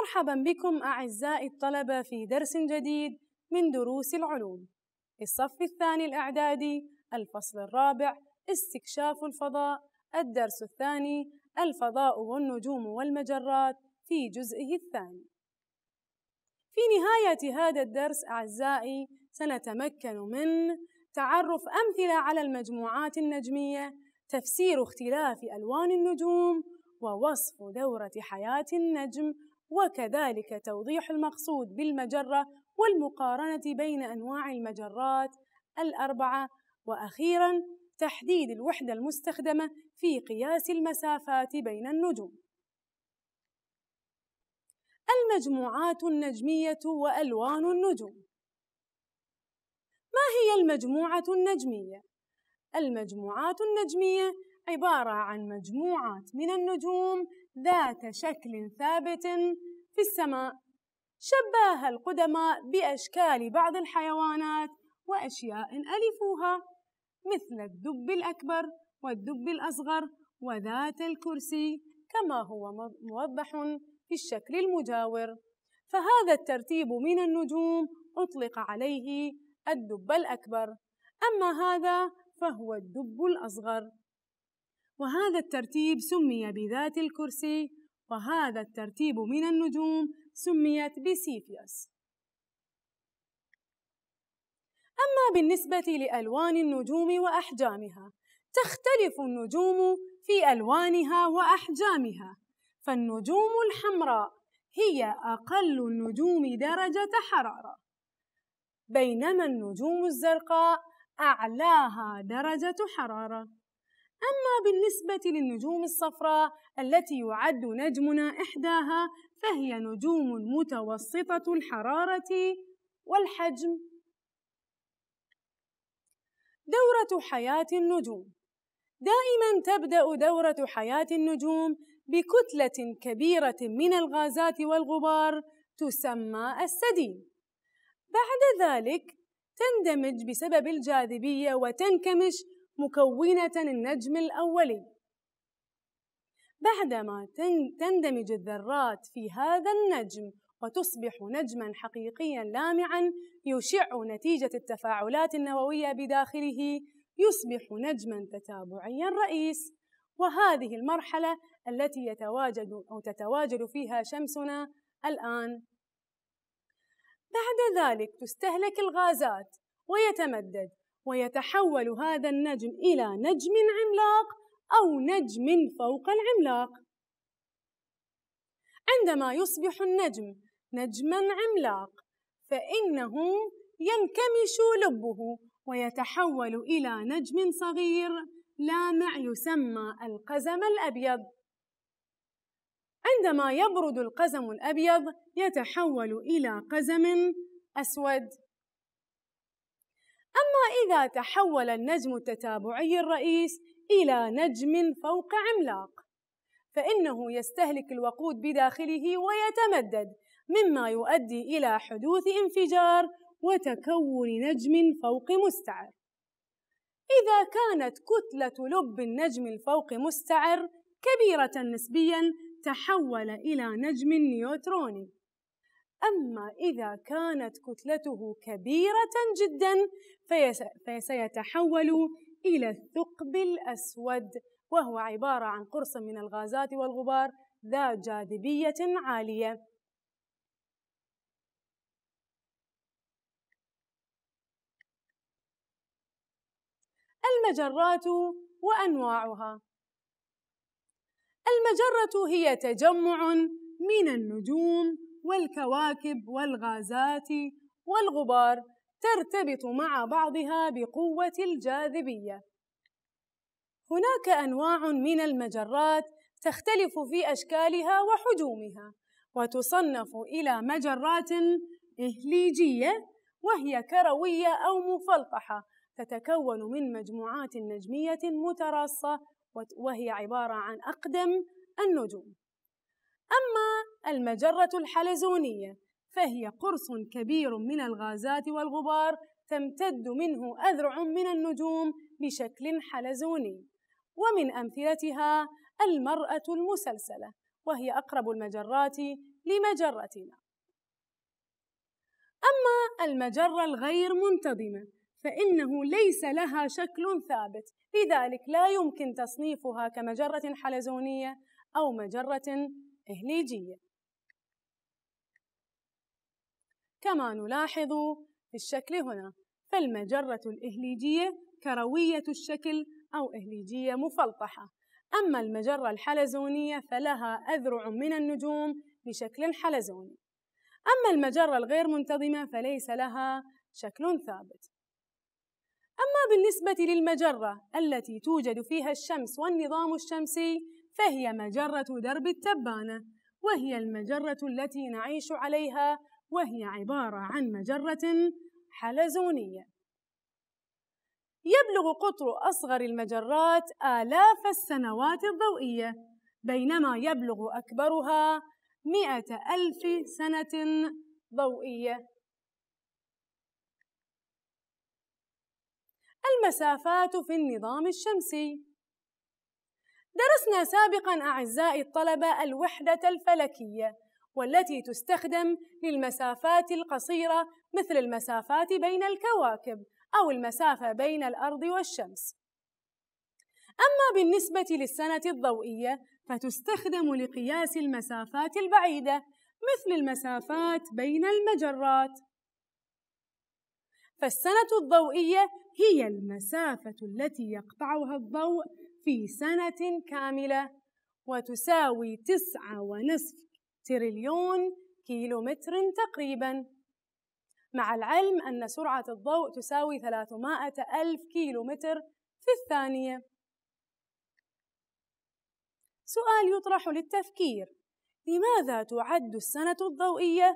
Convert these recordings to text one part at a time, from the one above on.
مرحبا بكم أعزائي الطلبة في درس جديد من دروس العلوم الصف الثاني الإعدادي الفصل الرابع استكشاف الفضاء الدرس الثاني الفضاء والنجوم والمجرات في جزئه الثاني في نهاية هذا الدرس أعزائي سنتمكن من تعرف أمثلة على المجموعات النجمية تفسير اختلاف ألوان النجوم ووصف دورة حياة النجم وكذلك توضيح المقصود بالمجرة والمقارنة بين أنواع المجرات الأربعة وأخيرا تحديد الوحدة المستخدمة في قياس المسافات بين النجوم المجموعات النجمية وألوان النجوم ما هي المجموعة النجمية؟ المجموعات النجمية عبارة عن مجموعات من النجوم ذات شكل ثابت في السماء شباها القدماء بأشكال بعض الحيوانات وأشياء ألفوها مثل الدب الأكبر والدب الأصغر وذات الكرسي كما هو موضح في الشكل المجاور فهذا الترتيب من النجوم أطلق عليه الدب الأكبر أما هذا فهو الدب الأصغر وهذا الترتيب سمي بذات الكرسي وهذا الترتيب من النجوم سميت بسيفيوس أما بالنسبة لألوان النجوم وأحجامها تختلف النجوم في ألوانها وأحجامها فالنجوم الحمراء هي أقل النجوم درجة حرارة بينما النجوم الزرقاء أعلاها درجة حرارة أما بالنسبة للنجوم الصفراء التي يعد نجمنا إحداها فهي نجوم متوسطة الحرارة والحجم. دورة حياة النجوم دائما تبدأ دورة حياة النجوم بكتلة كبيرة من الغازات والغبار تسمى السديم بعد ذلك تندمج بسبب الجاذبية وتنكمش مكونة النجم الأولي بعدما تندمج الذرات في هذا النجم وتصبح نجما حقيقيا لامعا يشع نتيجة التفاعلات النووية بداخله يصبح نجما تتابعيا رئيس وهذه المرحلة التي يتواجد أو تتواجد فيها شمسنا الآن بعد ذلك تستهلك الغازات ويتمدد ويتحول هذا النجم إلى نجم عملاق أو نجم فوق العملاق عندما يصبح النجم نجما عملاق فإنه ينكمش لبه ويتحول إلى نجم صغير لامع يسمى القزم الأبيض عندما يبرد القزم الأبيض يتحول إلى قزم أسود أما إذا تحول النجم التتابعي الرئيس إلى نجم فوق عملاق فإنه يستهلك الوقود بداخله ويتمدد مما يؤدي إلى حدوث انفجار وتكون نجم فوق مستعر إذا كانت كتلة لب النجم الفوق مستعر كبيرة نسبياً تحول إلى نجم نيوتروني أما إذا كانت كتلته كبيرة جدا فسيتحول إلى الثقب الأسود وهو عبارة عن قرص من الغازات والغبار ذا جاذبية عالية المجرات وأنواعها المجرة هي تجمع من النجوم والكواكب والغازات والغبار ترتبط مع بعضها بقوة الجاذبية. هناك أنواع من المجرات تختلف في أشكالها وحجومها، وتصنف إلى مجرات إهليجية وهي كروية أو مفلطحة، تتكون من مجموعات نجمية متراصة وهي عبارة عن أقدم النجوم. أما المجرة الحلزونية فهي قرص كبير من الغازات والغبار تمتد منه أذرع من النجوم بشكل حلزوني ومن أمثلتها المرأة المسلسلة وهي أقرب المجرات لمجرتنا أما المجرة الغير منتظمة فإنه ليس لها شكل ثابت لذلك لا يمكن تصنيفها كمجرة حلزونية أو مجرة إهليجية كما نلاحظ في الشكل هنا فالمجرة الإهليجية كروية الشكل أو إهليجية مفلطحة أما المجرة الحلزونية فلها أذرع من النجوم بشكل حلزوني أما المجرة الغير منتظمة فليس لها شكل ثابت أما بالنسبة للمجرة التي توجد فيها الشمس والنظام الشمسي فهي مجرة درب التبانة وهي المجرة التي نعيش عليها وهي عبارة عن مجرة حلزونية يبلغ قطر أصغر المجرات آلاف السنوات الضوئية بينما يبلغ أكبرها مئة ألف سنة ضوئية المسافات في النظام الشمسي درسنا سابقا أعزائي الطلبة الوحدة الفلكية والتي تستخدم للمسافات القصيرة مثل المسافات بين الكواكب أو المسافة بين الأرض والشمس. أما بالنسبة للسنة الضوئية فتستخدم لقياس المسافات البعيدة مثل المسافات بين المجرات. فالسنة الضوئية هي المسافة التي يقطعها الضوء في سنة كاملة وتساوي تسعة ونصف تريليون كيلومتر تقريبا مع العلم أن سرعة الضوء تساوي 300 ألف كيلومتر في الثانية سؤال يطرح للتفكير لماذا تعد السنة الضوئية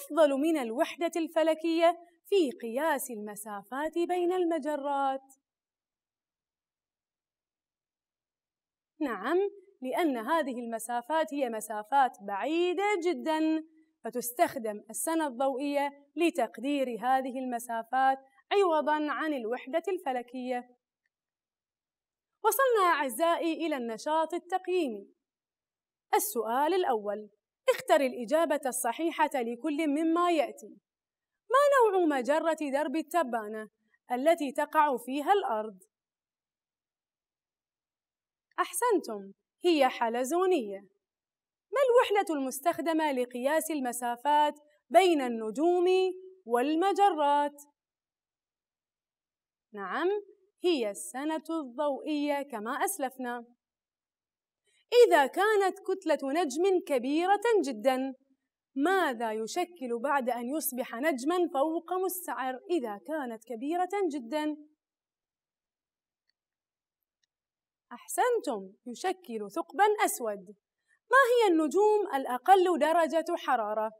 أفضل من الوحدة الفلكية في قياس المسافات بين المجرات؟ نعم لأن هذه المسافات هي مسافات بعيدة جدا فتستخدم السنة الضوئية لتقدير هذه المسافات عوضا عن الوحدة الفلكية وصلنا أعزائي إلى النشاط التقييمي السؤال الأول اختر الإجابة الصحيحة لكل مما يأتي ما نوع مجرة درب التبانة التي تقع فيها الأرض؟ أحسنتم هي حلزونية ما الوحدة المستخدمة لقياس المسافات بين النجوم والمجرات؟ نعم هي السنة الضوئية كما أسلفنا إذا كانت كتلة نجم كبيرة جدا ماذا يشكل بعد أن يصبح نجما فوق مستعر إذا كانت كبيرة جدا؟ أحسنتم يشكل ثقبا أسود ما هي النجوم الأقل درجة حرارة؟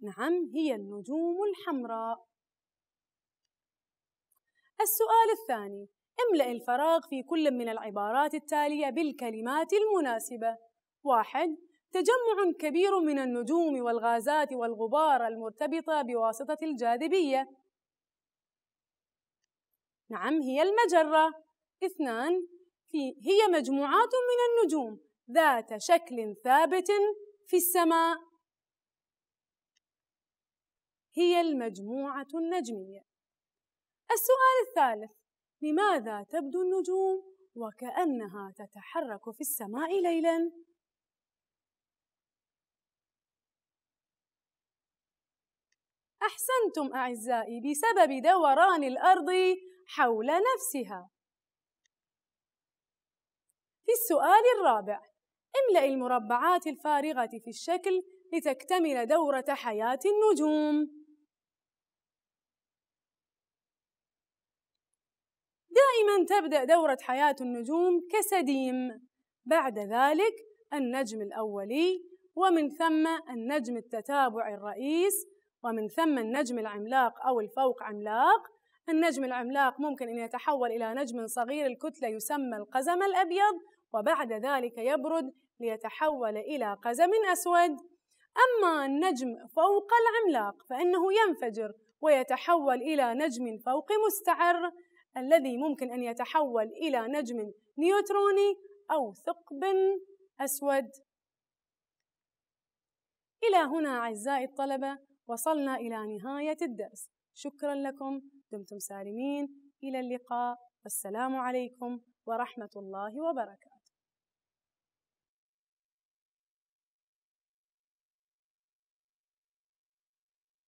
نعم هي النجوم الحمراء السؤال الثاني املأ الفراغ في كل من العبارات التالية بالكلمات المناسبة واحد تجمع كبير من النجوم والغازات والغبار المرتبطة بواسطة الجاذبية نعم هي المجرة اثنان هي مجموعات من النجوم ذات شكل ثابت في السماء هي المجموعة النجمية السؤال الثالث لماذا تبدو النجوم وكأنها تتحرك في السماء ليلاً؟ احسنتم اعزائي بسبب دوران الارض حول نفسها في السؤال الرابع املأ المربعات الفارغة في الشكل لتكتمل دورة حياة النجوم دائما تبدأ دورة حياة النجوم كسديم بعد ذلك النجم الأولي ومن ثم النجم التتابع الرئيس ومن ثم النجم العملاق أو الفوق عملاق النجم العملاق ممكن أن يتحول إلى نجم صغير الكتلة يسمى القزم الأبيض وبعد ذلك يبرد ليتحول إلى قزم أسود أما النجم فوق العملاق فإنه ينفجر ويتحول إلى نجم فوق مستعر الذي ممكن أن يتحول إلى نجم نيوتروني أو ثقب أسود إلى هنا أعزائي الطلبة وصلنا إلى نهاية الدرس شكرا لكم دمتم سالمين إلى اللقاء والسلام عليكم ورحمة الله وبركاته